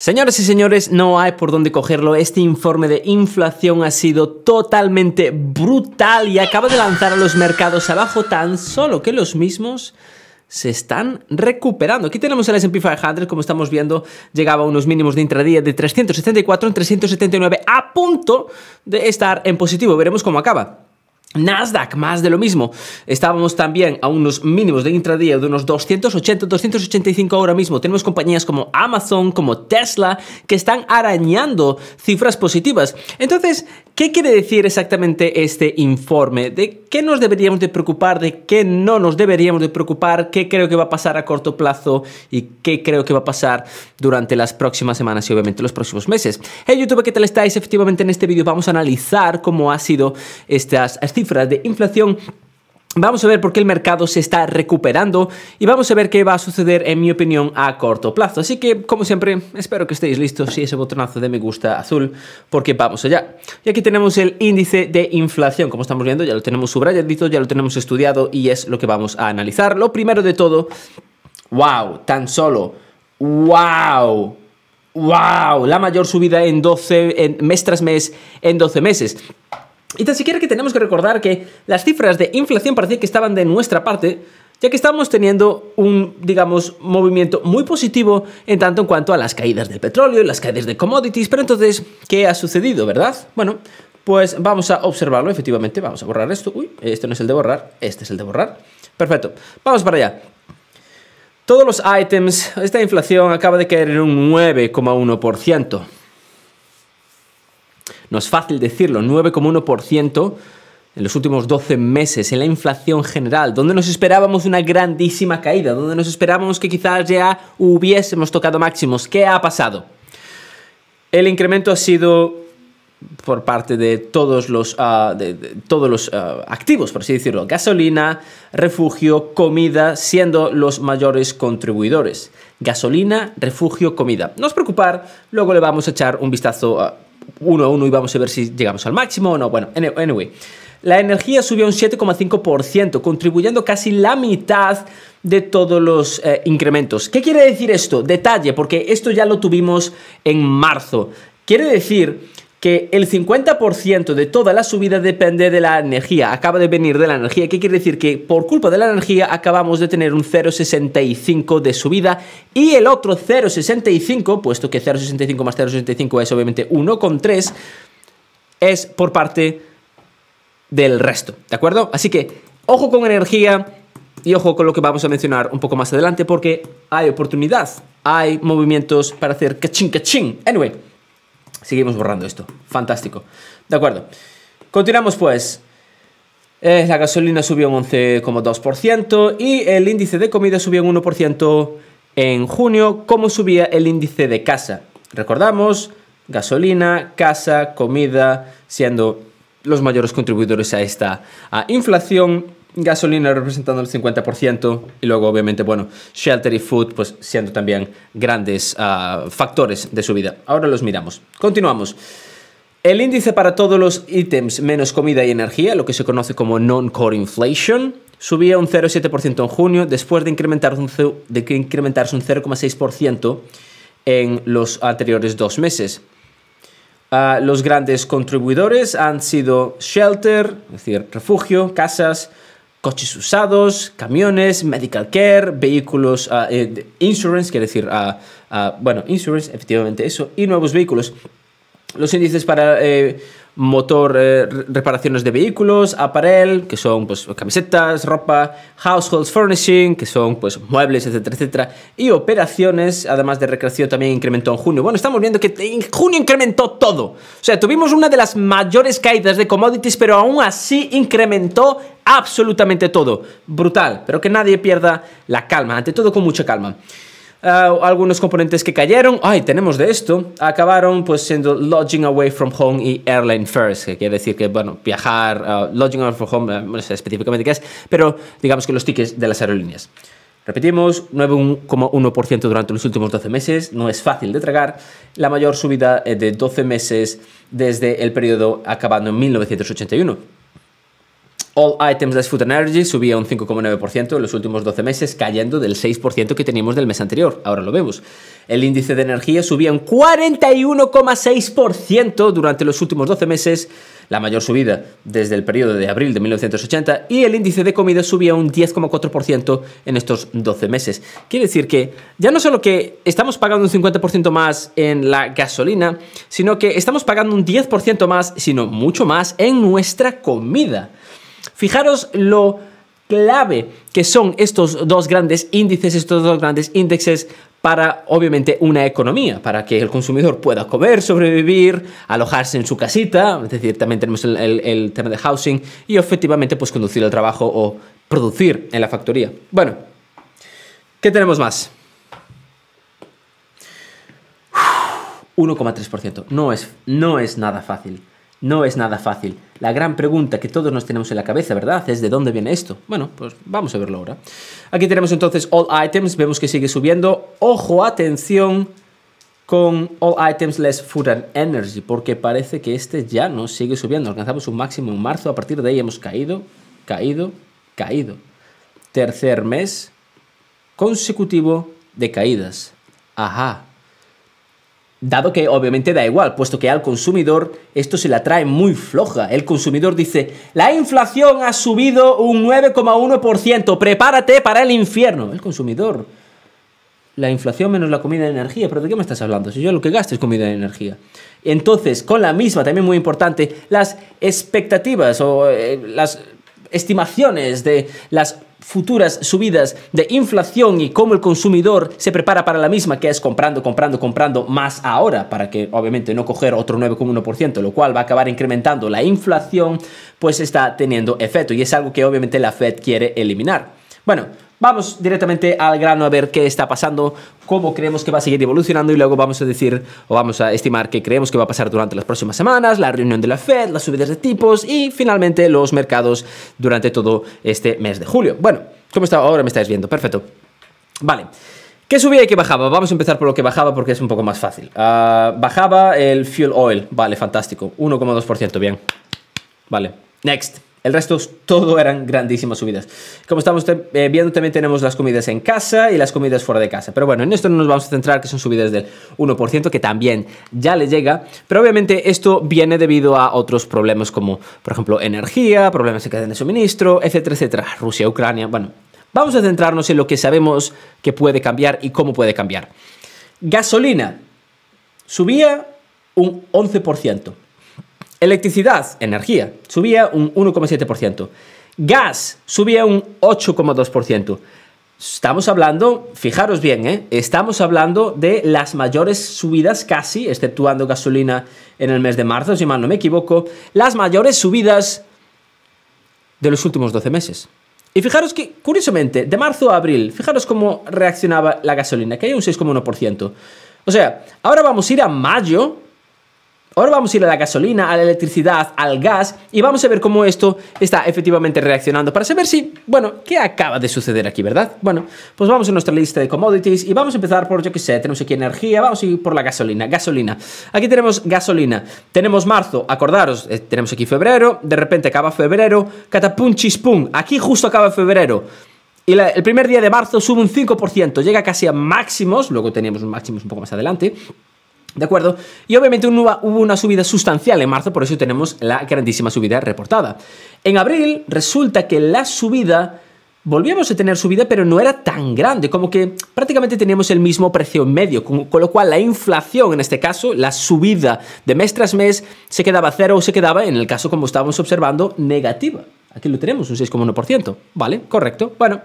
Señoras y señores, no hay por dónde cogerlo. Este informe de inflación ha sido totalmente brutal y acaba de lanzar a los mercados abajo tan solo que los mismos se están recuperando. Aquí tenemos el S&P 500, como estamos viendo, llegaba a unos mínimos de intradía de 374 en 379 a punto de estar en positivo. Veremos cómo acaba. Nasdaq, más de lo mismo. Estábamos también a unos mínimos de intradía de unos 280, 285 ahora mismo. Tenemos compañías como Amazon, como Tesla, que están arañando cifras positivas. Entonces, ¿qué quiere decir exactamente este informe? ¿De qué nos deberíamos de preocupar? ¿De qué no nos deberíamos de preocupar? ¿Qué creo que va a pasar a corto plazo? ¿Y qué creo que va a pasar durante las próximas semanas y obviamente los próximos meses? Hey YouTube, ¿qué tal estáis? Efectivamente, en este vídeo vamos a analizar cómo ha sido estas cifras de inflación, Vamos a ver por qué el mercado se está recuperando y vamos a ver qué va a suceder, en mi opinión, a corto plazo. Así que, como siempre, espero que estéis listos y ese botonazo de me gusta azul, porque vamos allá. Y aquí tenemos el índice de inflación. Como estamos viendo, ya lo tenemos subrayadito, ya lo tenemos estudiado y es lo que vamos a analizar. Lo primero de todo, wow, tan solo, wow. ¡Wow! La mayor subida en 12, en mes tras mes, en 12 meses. Y tan siquiera que tenemos que recordar que las cifras de inflación parecían que estaban de nuestra parte, ya que estábamos teniendo un, digamos, movimiento muy positivo en tanto en cuanto a las caídas del petróleo, y las caídas de commodities, pero entonces, ¿qué ha sucedido, verdad? Bueno, pues vamos a observarlo, efectivamente, vamos a borrar esto, uy, este no es el de borrar, este es el de borrar, perfecto, vamos para allá. Todos los items, esta inflación acaba de caer en un 9,1% no es fácil decirlo, 9,1% en los últimos 12 meses, en la inflación general, donde nos esperábamos una grandísima caída, donde nos esperábamos que quizás ya hubiésemos tocado máximos. ¿Qué ha pasado? El incremento ha sido por parte de todos los, ah, todos los ah, activos, por así decirlo. Gasolina, refugio, comida, siendo los mayores contribuidores. Gasolina, refugio, comida. No os preocupar, luego le vamos a echar un vistazo ah, uno a uno y vamos a ver si llegamos al máximo o no. Bueno, anyway. La energía subió un 7,5%, contribuyendo casi la mitad de todos los eh, incrementos. ¿Qué quiere decir esto? Detalle, porque esto ya lo tuvimos en marzo. Quiere decir que el 50% de toda la subida depende de la energía, acaba de venir de la energía, ¿qué quiere decir? Que por culpa de la energía acabamos de tener un 0,65 de subida y el otro 0,65, puesto que 0,65 más 0,65 es obviamente 1,3, es por parte del resto, ¿de acuerdo? Así que ojo con energía y ojo con lo que vamos a mencionar un poco más adelante porque hay oportunidad, hay movimientos para hacer cachín cachín. Anyway. Seguimos borrando esto. Fantástico. De acuerdo. Continuamos pues. Eh, la gasolina subió un 11,2% y el índice de comida subió un 1% en junio, como subía el índice de casa. Recordamos, gasolina, casa, comida, siendo los mayores contribuidores a esta a inflación gasolina representando el 50% y luego obviamente, bueno, shelter y food pues siendo también grandes ah, factores de subida. Ahora los miramos. Continuamos. El índice para todos los ítems menos comida y energía, lo que se conoce como non-core inflation, subía un 0,7% en junio después de, incrementarse un 0,6% en los anteriores dos meses. Ah, los grandes contribuidores han sido shelter, es decir, refugio, casas, coches usados, camiones, medical care, vehículos, ah, eh, insurance, quiere decir, ah, ah, bueno, insurance, efectivamente eso, y nuevos vehículos. Los índices para eh, motor, eh, reparaciones de vehículos, aparel, que son pues camisetas, ropa, household furnishing, que son pues muebles, etcétera, etcétera, y operaciones, además de recreación también incrementó en junio. Bueno, estamos viendo que en junio incrementó todo. O sea, tuvimos una de las mayores caídas de commodities, pero aún así incrementó absolutamente todo. Brutal, pero que nadie pierda la calma, ante todo con mucha calma. Ah, algunos componentes que cayeron, ay, tenemos de esto, acabaron pues siendo Lodging Away From Home y Airline First, que quiere decir que, bueno, viajar, ah, Lodging Away From Home, no eh, sé específicamente qué es, pero digamos que los tickets de las aerolíneas. Repetimos, 9,1% durante los últimos 12 meses, no es fácil de tragar. La mayor subida eh, de 12 meses desde el periodo acabando en 1981. All items less food and energy subía un 5,9% en los últimos 12 meses, cayendo del 6% que teníamos del mes anterior. Ahora lo vemos. El índice de energía subía un 41,6% durante los últimos 12 meses, la mayor subida desde el periodo de abril de 1980, y el índice de comida subía un 10,4% en estos 12 meses. Quiere decir que ya no solo que estamos pagando un 50% más en la gasolina, sino que estamos pagando un 10% más, sino mucho más en nuestra comida. Fijaros lo clave que son estos dos grandes índices, estos dos grandes índices para obviamente una economía, para que el consumidor pueda comer, sobrevivir, alojarse en su casita, es decir, también tenemos el, tema de housing y efectivamente pues conducir el trabajo o producir en la factoría. Bueno, ¿qué tenemos más? 1,3%. No es, no es nada fácil. No es nada fácil. La gran pregunta que todos nos tenemos en la cabeza, ¿verdad? Es de dónde viene esto. Bueno, pues vamos a verlo ahora. Aquí tenemos entonces All Items, vemos que sigue subiendo. Ojo, atención con All Items Less Food and Energy, porque parece que este ya no sigue subiendo. Alcanzamos un máximo en marzo, a partir de ahí hemos caído, caído, caído. Tercer mes consecutivo de caídas. Ajá, Dado que obviamente da igual, puesto que al consumidor esto se la trae muy floja. El consumidor dice, la inflación ha subido un 9,1%, prepárate para el infierno. El consumidor, la inflación menos la comida y energía, pero ¿de qué me estás hablando? Si yo lo que gasto es comida y energía. Entonces, con la misma, también muy importante, las expectativas o eh, las estimaciones de las futuras subidas de inflación y cómo el consumidor se prepara para la misma, que es comprando, comprando, comprando más ahora, para que obviamente no coger otro 9,1%, lo cual va a acabar incrementando la inflación, pues está teniendo efecto y es algo que obviamente la Fed quiere eliminar. Bueno, Vamos directamente al grano a ver qué está pasando, cómo creemos que va a seguir evolucionando y luego vamos a decir o vamos a estimar qué creemos que va a pasar durante las próximas semanas, la reunión de la Fed, las subidas de tipos y finalmente los mercados durante todo este mes de julio. Bueno, ¿cómo está ahora me estáis viendo, perfecto. Vale. ¿Qué subía y qué bajaba? Vamos a empezar por lo que bajaba porque es un poco más fácil. Ah, bajaba el fuel oil, vale, fantástico. 1,2%, bien. Vale. Next. El resto todo eran grandísimas subidas. Como estamos eh, viendo, también tenemos las comidas en casa y las comidas fuera de casa. Pero bueno, en esto no nos vamos a centrar, que son subidas del 1%, que también ya le llega. Pero obviamente esto viene debido a otros problemas como, por ejemplo, energía, problemas en cadena de suministro, etcétera, etcétera. Rusia, Ucrania, bueno. Vamos a centrarnos en lo que sabemos que puede cambiar y cómo puede cambiar. Gasolina subía un 11%. Electricidad, energía, subía un 1,7%. Gas subía un 8,2%. Estamos hablando, fijaros bien, ¿eh? estamos hablando de las mayores subidas casi, exceptuando gasolina en el mes de marzo, si mal no me equivoco, las mayores subidas de los últimos 12 meses. Y fijaros que, curiosamente, de marzo a abril, fijaros cómo reaccionaba la gasolina, que hay un 6,1%. O sea, ahora vamos a ir a mayo Ahora vamos a ir a la gasolina, a la electricidad, al gas y vamos a ver cómo esto está efectivamente reaccionando para saber si, bueno, qué acaba de suceder aquí, ¿verdad? Bueno, pues vamos a nuestra lista de commodities y vamos a empezar por, yo qué sé, tenemos aquí energía, vamos a ir por la gasolina, gasolina. Aquí tenemos gasolina, tenemos marzo, acordaros, eh, tenemos aquí febrero, de repente acaba febrero, catapum chispum, aquí justo acaba febrero. Y el primer día de marzo sube un 5%, llega casi a máximos, luego teníamos un máximo un poco más adelante. ¿De acuerdo? Y obviamente hubo una subida sustancial en marzo, por eso tenemos la grandísima subida reportada. En abril resulta que la subida volvíamos a tener subida, pero no era tan grande, como que prácticamente teníamos el mismo precio medio, con, lo cual la inflación, en este caso, la subida de mes tras mes, se quedaba cero o se quedaba, en el caso como estábamos observando, negativa. Aquí lo tenemos, un 6,1%. Vale, correcto. Bueno,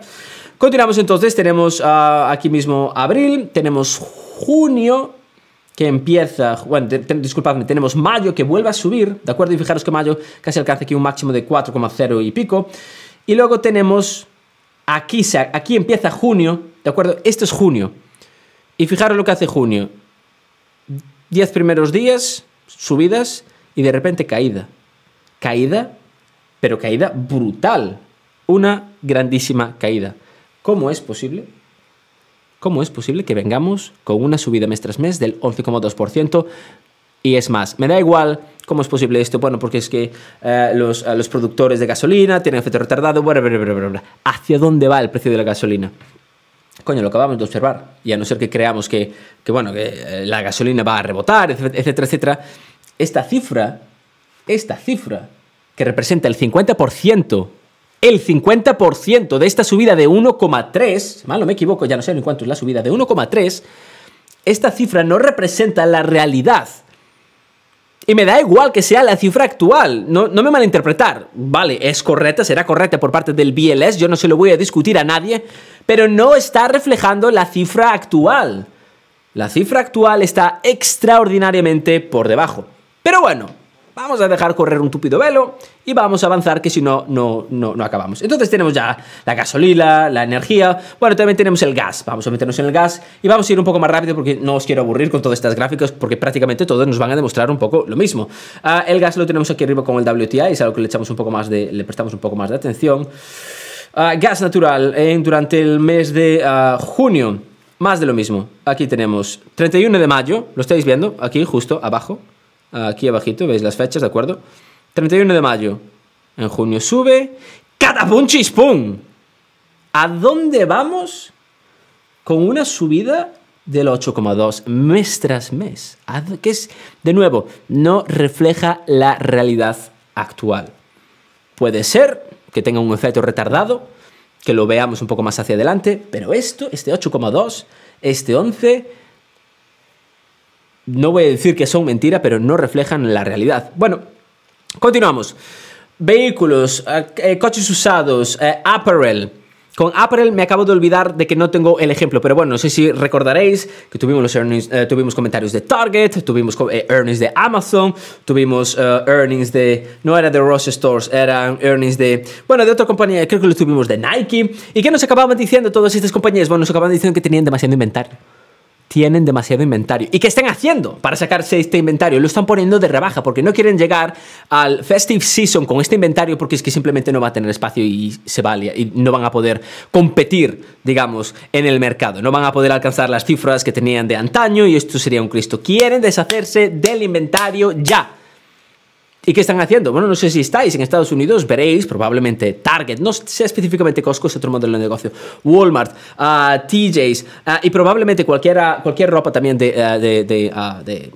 continuamos entonces, tenemos ah, aquí mismo abril, tenemos junio, que empieza, bueno, disculpadme, tenemos mayo que vuelve a subir, ¿de acuerdo? Y fijaros que mayo casi alcanza aquí un máximo de 4,0 y pico. Y luego tenemos, aquí, aquí empieza junio, ¿de acuerdo? Esto es junio. Y fijaros lo que hace junio. 10 primeros días, subidas y de repente caída. Caída, pero caída brutal. Una grandísima caída. ¿Cómo es posible? ¿Cómo es posible que vengamos con una subida mes tras mes del 11,2%? Y es más, me da igual cómo es posible esto. Bueno, porque es que eh, los, eh, los, productores de gasolina tienen efecto retardado, bla, bla, bla, ¿Hacia dónde va el precio de la gasolina? Coño, lo acabamos de observar. Y a no ser que creamos que, que bueno, que eh, la gasolina va a rebotar, etcétera, etcétera. Esta cifra, esta cifra, que representa el 50% el 50% de esta subida de 1,3, mal no me equivoco, ya no sé en cuánto es la subida, de 1,3, esta cifra no representa la realidad. Y me da igual que sea la cifra actual, no, no me malinterpretar. Vale, es correcta, será correcta por parte del BLS, yo no se lo voy a discutir a nadie, pero no está reflejando la cifra actual. La cifra actual está extraordinariamente por debajo. Pero bueno, Vamos a dejar correr un tupido velo y vamos a avanzar, que si no, no, no, no acabamos. Entonces tenemos ya la gasolina, la energía. Bueno, también tenemos el gas. Vamos a meternos en el gas y vamos a ir un poco más rápido porque no os quiero aburrir con todas estas gráficos porque prácticamente todos nos van a demostrar un poco lo mismo. Ah, el gas lo tenemos aquí arriba con el WTI, es algo que le echamos un poco más le prestamos un poco más de atención. Ah, gas natural durante el mes de ah, junio, más de lo mismo. Aquí tenemos 31 de mayo, lo estáis viendo aquí justo abajo. Aquí abajito veis las fechas, ¿de acuerdo? 31 de mayo. En junio sube. ¡catapunchis, pum! ¿A dónde vamos? Con una subida del 8,2 mes tras mes. Que es, de nuevo, no refleja la realidad actual. Puede ser que tenga un efecto retardado, que lo veamos un poco más hacia adelante, pero esto, este 8,2, este 11, no voy a decir que son mentira, pero no reflejan la realidad. Bueno, continuamos. Vehículos, eh, eh, coches usados, eh, apparel. Con Apparel me acabo de olvidar de que no tengo el ejemplo, pero bueno, no sé si recordaréis que tuvimos, los tuvimos comentarios de Target, tuvimos earnings de Amazon, tuvimos earnings de, no era de Ross Stores, eran earnings de, bueno, de otra compañía, creo que lo tuvimos de Nike. ¿Y qué nos acababan diciendo todas estas compañías? Bueno, nos acababan diciendo que tenían demasiado inventario tienen demasiado inventario. ¿Y qué están haciendo para sacarse este inventario? Lo están poniendo de rebaja porque no quieren llegar al festive season con este inventario porque es que simplemente no va a tener espacio y se valía y no van a poder competir, digamos, en el mercado. No van a poder alcanzar las cifras que tenían de antaño y esto sería un Cristo. Quieren deshacerse del inventario ya. ¿Y qué están haciendo? Bueno, no sé si estáis en Estados Unidos, veréis probablemente Target, no sé específicamente Costco, es otro modelo de negocio, Walmart, ah, TJs ah, y probablemente cualquiera, cualquier ropa también ah, de,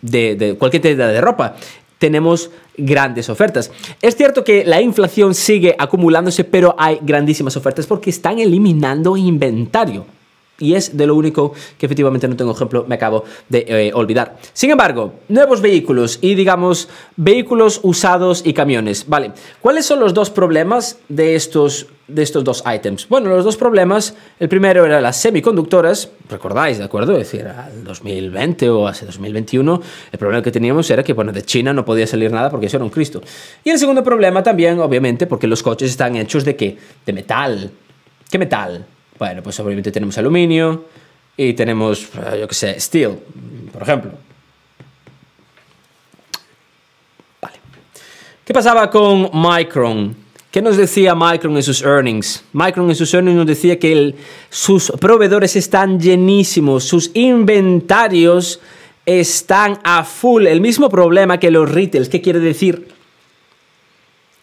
de, cualquier tienda de ropa tenemos grandes ofertas. Es cierto que la inflación sigue acumulándose, pero hay grandísimas ofertas porque están eliminando inventario. Y es de lo único que efectivamente no tengo ejemplo, me acabo de eh, olvidar. Sin embargo, nuevos vehículos y digamos vehículos usados y camiones. Vale, ¿cuáles son los dos problemas de estos de estos dos ítems? Bueno, los dos problemas, el primero era las semiconductoras, recordáis, ¿de acuerdo? Es decir, al 2020 o hace 2021, el problema que teníamos era que, bueno, de China no podía salir nada porque eso era un Cristo. Y el segundo problema también, obviamente, porque los coches están hechos de qué? De metal. ¿Qué metal? Bueno, pues obviamente tenemos aluminio y tenemos, eh, yo qué sé, steel, por ejemplo. Vale. ¿Qué pasaba con Micron? ¿Qué nos decía Micron en sus earnings? Micron en sus earnings nos decía que sus proveedores están llenísimos, sus inventarios están a full. El mismo problema que los retails. ¿Qué quiere decir?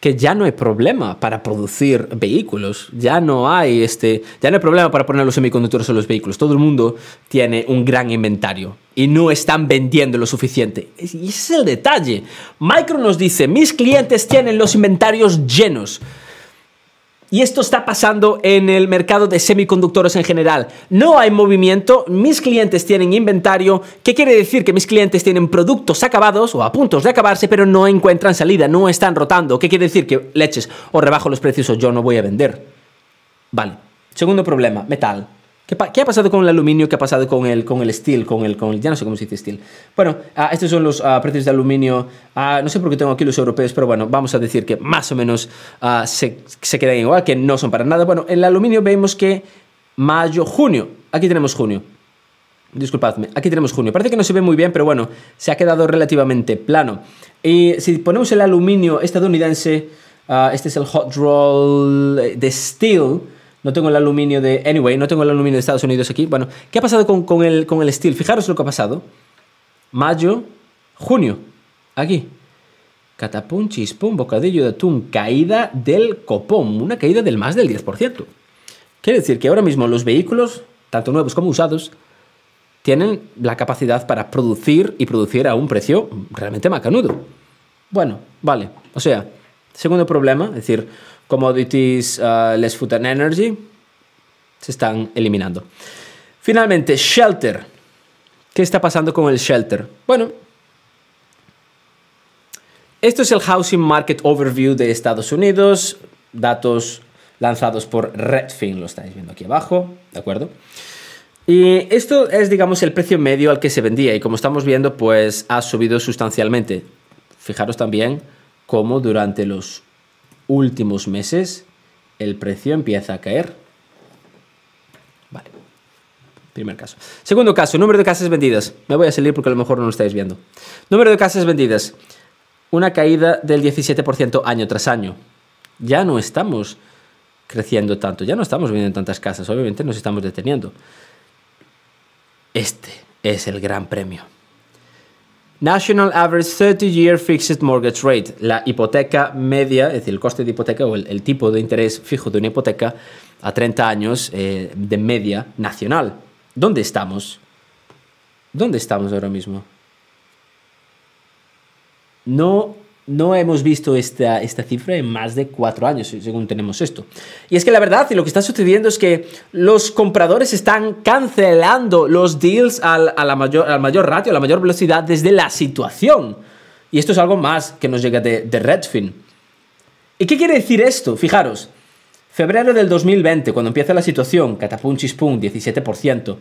que ya no hay problema para producir vehículos, ya no hay este, ya no hay problema para poner los semiconductores en los vehículos. Todo el mundo tiene un gran inventario y no están vendiendo lo suficiente. Y ese es el detalle. Micro nos dice, "Mis clientes tienen los inventarios llenos." Y esto está pasando en el mercado de semiconductores en general. No hay movimiento, mis clientes tienen inventario, ¿Qué quiere decir que mis clientes tienen productos acabados o a puntos de acabarse, pero no encuentran salida, no están rotando. ¿Qué quiere decir? Que leches, o rebajo los precios o yo no voy a vender. Vale. Segundo problema, metal. ¿Qué, ha pasado con el aluminio? ¿Qué ha pasado con el, con el steel? Con el, con ya no sé cómo se dice steel. Bueno, ah, estos son los ah, precios de aluminio. Ah, no sé por qué tengo aquí los europeos, pero bueno, vamos a decir que más o menos se, se quedan igual, que no son para nada. Bueno, en el aluminio vemos que mayo, junio. Aquí tenemos junio. Disculpadme, aquí tenemos junio. Parece que no se ve muy bien, pero bueno, se ha quedado relativamente plano. Y si ponemos el aluminio estadounidense, este es el hot roll de steel no tengo el aluminio de... Anyway, no tengo el aluminio de Estados Unidos aquí. Bueno, ¿qué ha pasado con, el, con el steel? Fijaros lo que ha pasado. Mayo, junio, aquí. Catapum, chispum, bocadillo de atún, caída del copón, una caída del más del 10%. Quiere decir que ahora mismo los vehículos, tanto nuevos como usados, tienen la capacidad para producir y producir a un precio realmente macanudo. Bueno, vale. O sea, segundo problema, es decir, Commodities uh, Less Food and Energy se están eliminando. Finalmente, Shelter. ¿Qué está pasando con el Shelter? Bueno, esto es el Housing Market Overview de Estados Unidos, datos lanzados por Redfin, lo estáis viendo aquí abajo, ¿de acuerdo? Y esto es, digamos, el precio medio al que se vendía y como estamos viendo, pues ha subido sustancialmente. Fijaros también cómo durante los últimos meses el precio empieza a caer. Vale. Primer caso. Segundo caso, número de casas vendidas. Me voy a salir porque a lo mejor no lo estáis viendo. Número de casas vendidas. Una caída del 17% año tras año. Ya no estamos creciendo tanto, ya no estamos vendiendo tantas casas, obviamente nos estamos deteniendo. Este es el gran premio. National Average 30-Year Fixed Mortgage Rate, la hipoteca media, es decir, el coste de hipoteca o el, tipo de interés fijo de una hipoteca a 30 años eh, de media nacional. ¿Dónde estamos? ¿Dónde estamos ahora mismo? No no hemos visto esta, esta cifra en más de cuatro años, según tenemos esto. Y es que la verdad, y lo que está sucediendo es que los compradores están cancelando los deals al, a la mayor, al mayor ratio, a la mayor velocidad desde la situación. Y esto es algo más que nos llega de, Redfin. ¿Y qué quiere decir esto? Fijaros, febrero del 2020, cuando empieza la situación, catapum chispum, 17%.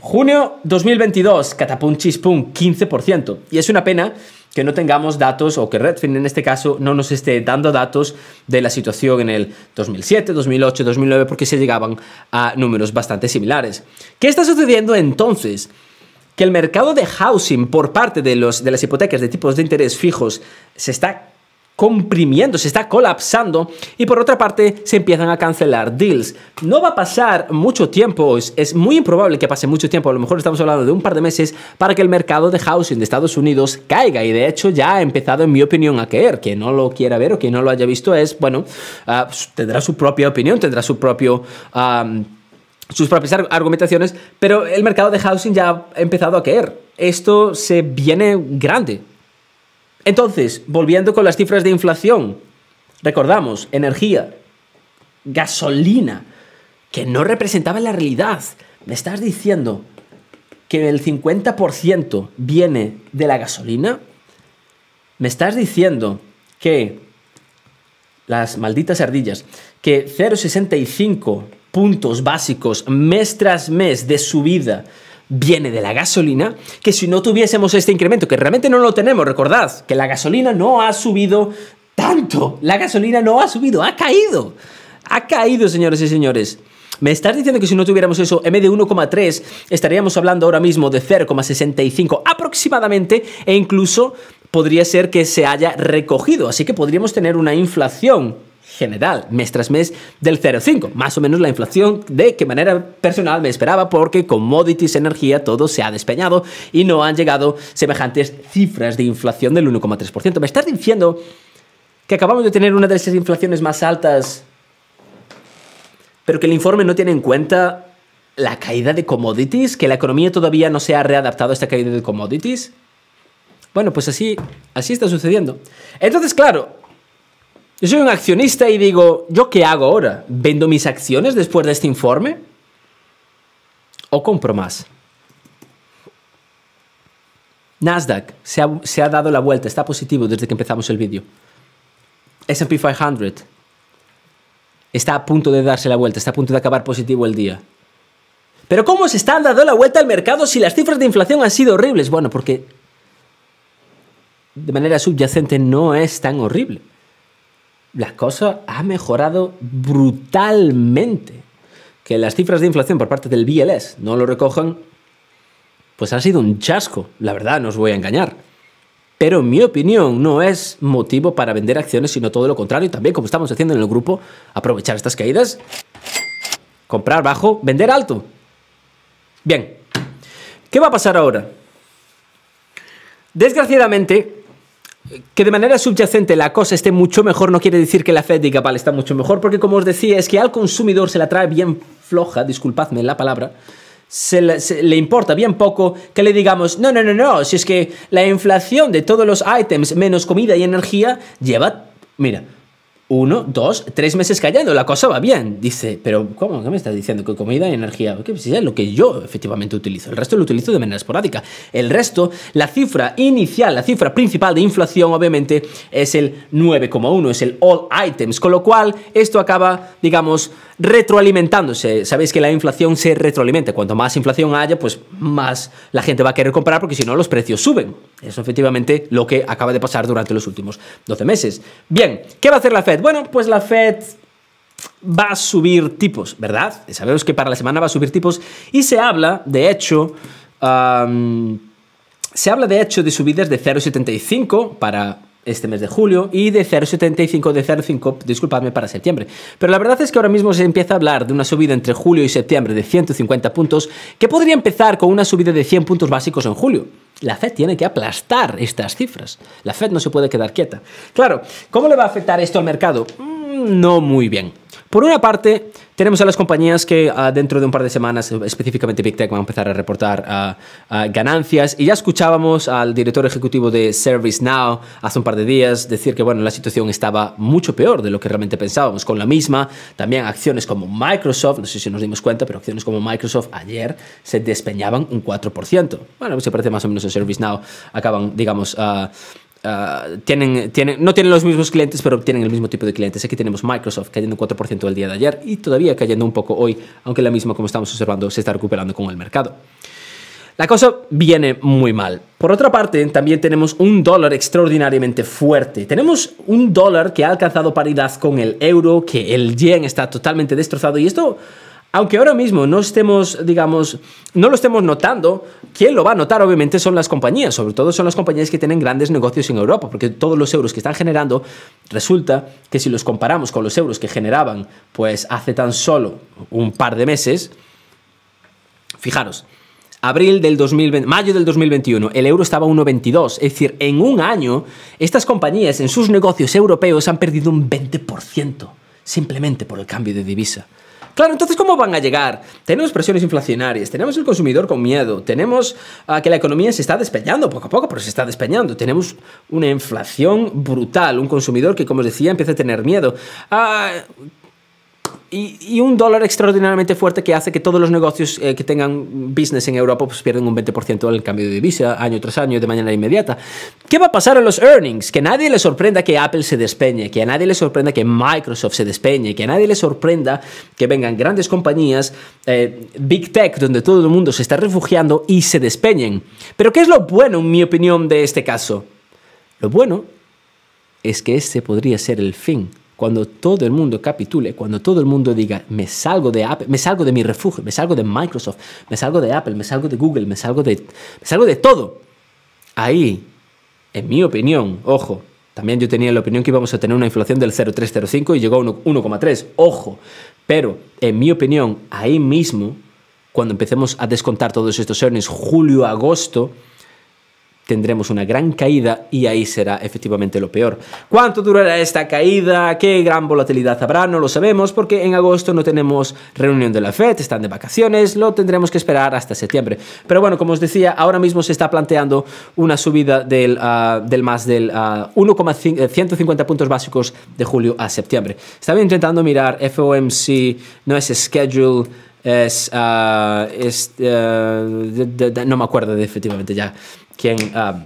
Junio 2022, catapum chispum, 15%. Y es una pena que no tengamos datos o que Redfin en este caso no nos esté dando datos de la situación en el 2007, 2008, 2009, porque se llegaban a números bastante similares. ¿Qué está sucediendo entonces? Que el mercado de housing por parte de, los, de las hipotecas de tipos de interés fijos se está comprimiendo, se está colapsando y por otra parte se empiezan a cancelar deals. No va a pasar mucho tiempo, es, muy improbable que pase mucho tiempo, a lo mejor estamos hablando de un par de meses para que el mercado de housing de Estados Unidos caiga y de hecho ya ha empezado en mi opinión a caer, quien no lo quiera ver o quien no lo haya visto es, bueno, ah, pues, tendrá su propia opinión, tendrá su propio... sus propias argumentaciones, pero el mercado de housing ya ha empezado a caer. Esto se viene grande, entonces, volviendo con las cifras de inflación, recordamos, energía, gasolina, que no representaba la realidad. Me estás diciendo que el 50% viene de la gasolina. Me estás diciendo que las malditas ardillas, que 0,65 puntos básicos mes tras mes de subida viene de la gasolina, que si no tuviésemos este incremento, que realmente no lo tenemos, recordad que la gasolina no ha subido tanto, la gasolina no ha subido, ha caído, ha caído, señores y señores. ¿Me estás diciendo que si no tuviéramos eso, M de 1,3, estaríamos hablando ahora mismo de 0,65 aproximadamente e incluso podría ser que se haya recogido, así que podríamos tener una inflación general, mes tras mes, del 0,5. Más o menos la inflación de que manera personal me esperaba porque commodities, energía, todo se ha despeñado y no han llegado semejantes cifras de inflación del 1,3%. Me estás diciendo que acabamos de tener una de esas inflaciones más altas, pero que el informe no tiene en cuenta la caída de commodities, que la economía todavía no se ha readaptado a esta caída de commodities. Bueno, pues así, así está sucediendo. Entonces, claro, yo soy un accionista y digo, ¿yo qué hago ahora? ¿Vendo mis acciones después de este informe? ¿O compro más? Nasdaq se ha, dado la vuelta, está positivo desde que empezamos el vídeo. SP 500 está a punto de darse la vuelta, está a punto de acabar positivo el día. Pero ¿cómo se está dando la vuelta al mercado si las cifras de inflación han sido horribles? Bueno, porque de manera subyacente no es tan horrible las cosas ha mejorado brutalmente. Que las cifras de inflación por parte del BLS no lo recojan, pues ha sido un chasco, la verdad, no os voy a engañar. Pero en mi opinión no es motivo para vender acciones, sino todo lo contrario. Y también, como estamos haciendo en el grupo, aprovechar estas caídas, comprar bajo, vender alto. Bien, ¿qué va a pasar ahora? Desgraciadamente, que de manera subyacente la cosa esté mucho mejor no quiere decir que la Fed diga, vale, está mucho mejor, porque como os decía, es que al consumidor se la trae bien floja, disculpadme la palabra, se le, importa bien poco que le digamos, no, no, no, no, si es que la inflación de todos los ítems menos comida y energía lleva, mira, uno, dos, tres meses callando, la cosa va bien. Dice, pero ¿cómo? ¿Qué me estás diciendo? Que comida y energía. ¿Qué pues, es lo que yo efectivamente utilizo. El resto lo utilizo de manera esporádica. El resto, la cifra inicial, la cifra principal de inflación, obviamente, es el 9,1, es el all items. Con lo cual, esto acaba, digamos, retroalimentándose. Sabéis que la inflación se retroalimenta. Cuanto más inflación haya, pues más la gente va a querer comprar porque si no los precios suben. Eso efectivamente lo que acaba de pasar durante los últimos 12 meses. Bien, ¿qué va a hacer la Fed? Bueno, pues la Fed va a subir tipos, ¿verdad? Sabemos que para la semana va a subir tipos y se habla, de hecho, se habla de hecho de subidas de 0,75 para este mes de julio y de 0,75 de 0,5, disculpadme, para septiembre. Pero la verdad es que ahora mismo se empieza a hablar de una subida entre julio y septiembre de 150 puntos que podría empezar con una subida de 100 puntos básicos en julio. La Fed tiene que aplastar estas cifras. La Fed no se puede quedar quieta. Claro, ¿cómo le va a afectar esto al mercado? Mm, no muy bien. Por una parte, tenemos a las compañías que ah, dentro de un par de semanas, eh, específicamente Big Tech, van a empezar a reportar ah, ah, ganancias. Y ya escuchábamos al director ejecutivo de ServiceNow hace un par de días decir que bueno, la situación estaba mucho peor de lo que realmente pensábamos. Con la misma, también acciones como Microsoft, no sé si nos dimos cuenta, pero acciones como Microsoft ayer se despeñaban un 4%. Bueno, se parece más o menos a ServiceNow. Acaban, digamos, Ah, tienen, no tienen los mismos clientes, pero tienen el mismo tipo de clientes. Aquí tenemos Microsoft cayendo un 4% el día de ayer y todavía cayendo un poco hoy, aunque la misma, como estamos observando, se está recuperando con el mercado. La cosa viene muy mal. Por otra parte, también tenemos un dólar extraordinariamente fuerte. Tenemos un dólar que ha alcanzado paridad con el euro, que el yen está totalmente destrozado y esto aunque ahora mismo no estemos, digamos, no lo estemos notando, ¿quién lo va a notar obviamente son las compañías, sobre todo son las compañías que tienen grandes negocios en Europa, porque todos los euros que están generando, resulta que si los comparamos con los euros que generaban pues hace tan solo un par de meses, fijaros, abril del mayo del 2021, el euro estaba a 1,22. Es decir, en un año, estas compañías en sus negocios europeos han perdido un 20%, simplemente por el cambio de divisa. Claro, entonces, ¿cómo van a llegar? Tenemos presiones inflacionarias, tenemos el consumidor con miedo, tenemos ah, que la economía se está despeñando poco a poco, pero se está despeñando. Tenemos una inflación brutal, un consumidor que, como os decía, empieza a tener miedo. Ah, y, un dólar extraordinariamente fuerte que hace que todos los negocios eh, que tengan business en Europa pues pierden un 20% al cambio de divisa año tras año de manera inmediata. ¿Qué va a pasar a los earnings? Que nadie le sorprenda que Apple se despeñe, que a nadie le sorprenda que Microsoft se despeñe, que a nadie le sorprenda que vengan grandes compañías, eh, Big Tech, donde todo el mundo se está refugiando y se despeñen. Pero ¿qué es lo bueno, en mi opinión, de este caso? Lo bueno es que este podría ser el fin cuando todo el mundo capitule, cuando todo el mundo diga, me salgo de Apple, me salgo de mi refugio, me salgo de Microsoft, me salgo de Apple, me salgo de Google, me salgo de, me salgo de todo. Ahí, en mi opinión, ojo, también yo tenía la opinión que íbamos a tener una inflación del 0,305 y llegó a 1,3, ojo, pero en mi opinión, ahí mismo, cuando empecemos a descontar todos estos earnings, julio, agosto, tendremos una gran caída y ahí será efectivamente lo peor. ¿Cuánto durará esta caída? ¿Qué gran volatilidad habrá? No lo sabemos porque en agosto no tenemos reunión de la Fed, están de vacaciones, lo tendremos que esperar hasta septiembre. Pero bueno, como os decía, ahora mismo se está planteando una subida del, ah, del más del 150 ah, eh, puntos básicos de julio a septiembre. Estaba intentando mirar FOMC, no es schedule es, ah, eh, no me acuerdo efectivamente ya quien, ah,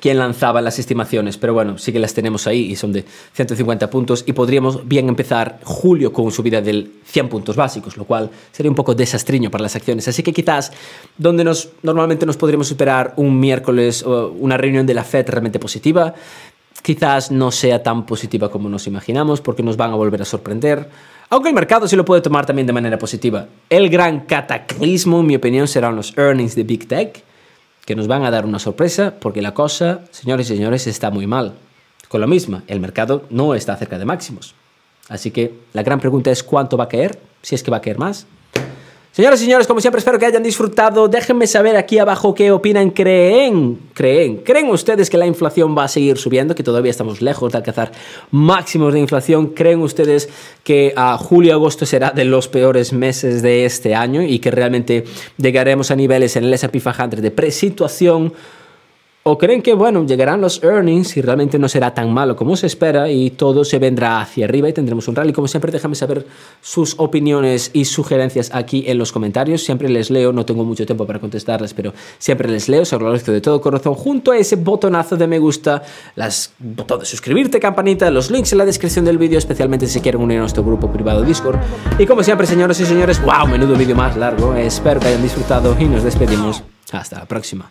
quien lanzaba las estimaciones, pero bueno, sí que las tenemos ahí y son de 150 puntos y podríamos bien empezar julio con subida del 100 puntos básicos, lo cual sería un poco desastriño para las acciones. Así que quizás donde nos, normalmente nos podríamos superar un miércoles o una reunión de la Fed realmente positiva, quizás no sea tan positiva como nos imaginamos porque nos van a volver a sorprender. Aunque el mercado sí lo puede tomar también de manera positiva. El gran cataclismo, en mi opinión, serán los earnings de Big Tech que nos van a dar una sorpresa porque la cosa, señores y señores, está muy mal. Con lo mismo, el mercado no está cerca de máximos. Así que la gran pregunta es cuánto va a caer, si es que va a caer más, Señoras y señores, como siempre, espero que hayan disfrutado. Déjenme saber aquí abajo qué opinan. ¿Creen? ¿Creen? ¿Creen ustedes que la inflación va a seguir subiendo? Que todavía estamos lejos de alcanzar máximos de inflación. ¿Creen ustedes que a ah, julio agosto será de los peores meses de este año y que realmente llegaremos a niveles en el S&P 500 de pre-situación? ¿O creen que, bueno, llegarán los earnings y realmente no será tan malo como se espera y todo se vendrá hacia arriba y tendremos un rally? Como siempre, déjame saber sus opiniones y sugerencias aquí en los comentarios. Siempre les leo, no tengo mucho tiempo para contestarles, pero siempre les leo, se lo agradezco de todo corazón. Junto a ese botonazo de me gusta, las botones de suscribirte, campanita, los links en la descripción del vídeo, especialmente si quieren unir a nuestro grupo privado Discord. Y como siempre, señoras y señores, wow, menudo vídeo más largo. Espero que hayan disfrutado y nos despedimos. Hasta la próxima.